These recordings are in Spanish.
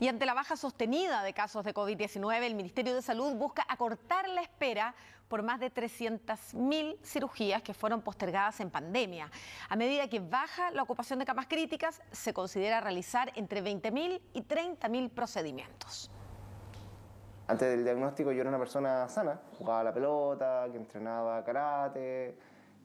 Y ante la baja sostenida de casos de COVID-19, el Ministerio de Salud busca acortar la espera por más de 300.000 cirugías que fueron postergadas en pandemia. A medida que baja la ocupación de camas críticas, se considera realizar entre 20.000 y 30.000 procedimientos. Antes del diagnóstico yo era una persona sana, jugaba la pelota, que entrenaba karate,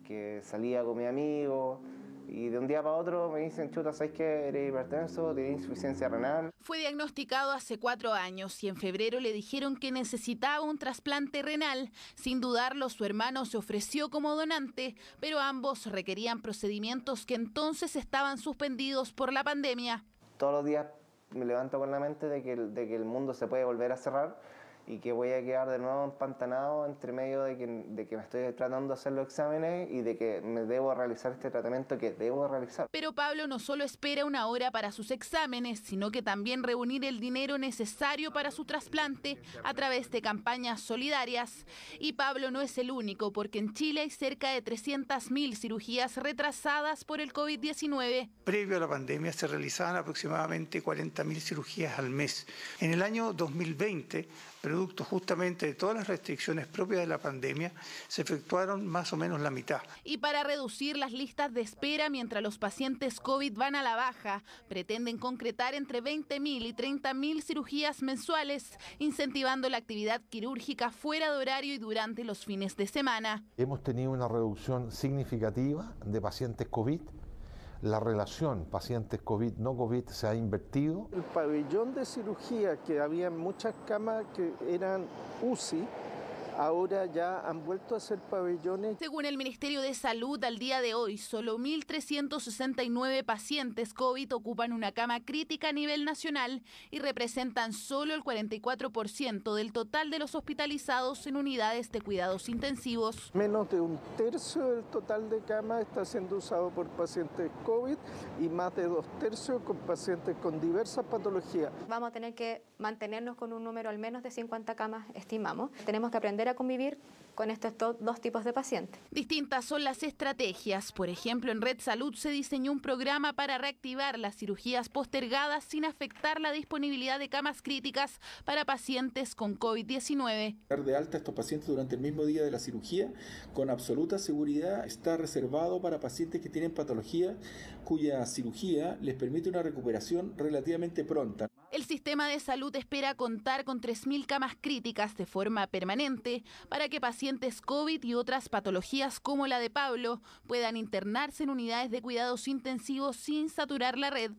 que salía con mi amigo Y de un día para otro me dicen, chuta, ¿sabes qué? Eres hipertenso, tienes insuficiencia renal. Fue diagnosticado hace cuatro años y en febrero le dijeron que necesitaba un trasplante renal. Sin dudarlo, su hermano se ofreció como donante, pero ambos requerían procedimientos que entonces estaban suspendidos por la pandemia. Todos los días me levanto con la mente de que, de que el mundo se puede volver a cerrar y que voy a quedar de nuevo empantanado entre medio de que, me estoy tratando de hacer los exámenes y de que me debo realizar este tratamiento que debo realizar. Pero Pablo no solo espera una hora para sus exámenes, sino que también reunir el dinero necesario para su trasplante a través de campañas solidarias. Y Pablo no es el único, porque en Chile hay cerca de 300.000 cirugías retrasadas por el COVID-19. Previo a la pandemia se realizaban aproximadamente 40.000 cirugías al mes. En el año 2020, producto justamente de todas las restricciones propias de la pandemia, se efectuaron más o menos la mitad. Y para reducir las listas de espera mientras los pacientes COVID van a la baja, pretenden concretar entre 20.000 y 30.000 cirugías mensuales, incentivando la actividad quirúrgica fuera de horario y durante los fines de semana. Hemos tenido una reducción significativa de pacientes COVID la relación pacientes COVID-no COVID se ha invertido. El pabellón de cirugía, que había muchas camas que eran UCI, ahora ya han vuelto a ser pabellones. Según el Ministerio de Salud, al día de hoy, solo 1.369 pacientes COVID ocupan una cama crítica a nivel nacional y representan solo el 44% del total de los hospitalizados en unidades de cuidados intensivos. Menos de un tercio del total de camas está siendo usado por pacientes COVID y más de dos tercios con pacientes con diversas patologías. Vamos a tener que mantenernos con un número al menos de 50 camas, estimamos. Tenemos que aprender convivir con estos dos tipos de pacientes. Distintas son las estrategias. Por ejemplo, en Red Salud se diseñó un programa para reactivar las cirugías postergadas sin afectar la disponibilidad de camas críticas para pacientes con COVID-19. de alta estos pacientes durante el mismo día de la cirugía con absoluta seguridad está reservado para pacientes que tienen patología cuya cirugía les permite una recuperación relativamente pronta. El sistema de salud espera contar con 3.000 camas críticas de forma permanente para que pacientes COVID y otras patologías como la de Pablo puedan internarse en unidades de cuidados intensivos sin saturar la red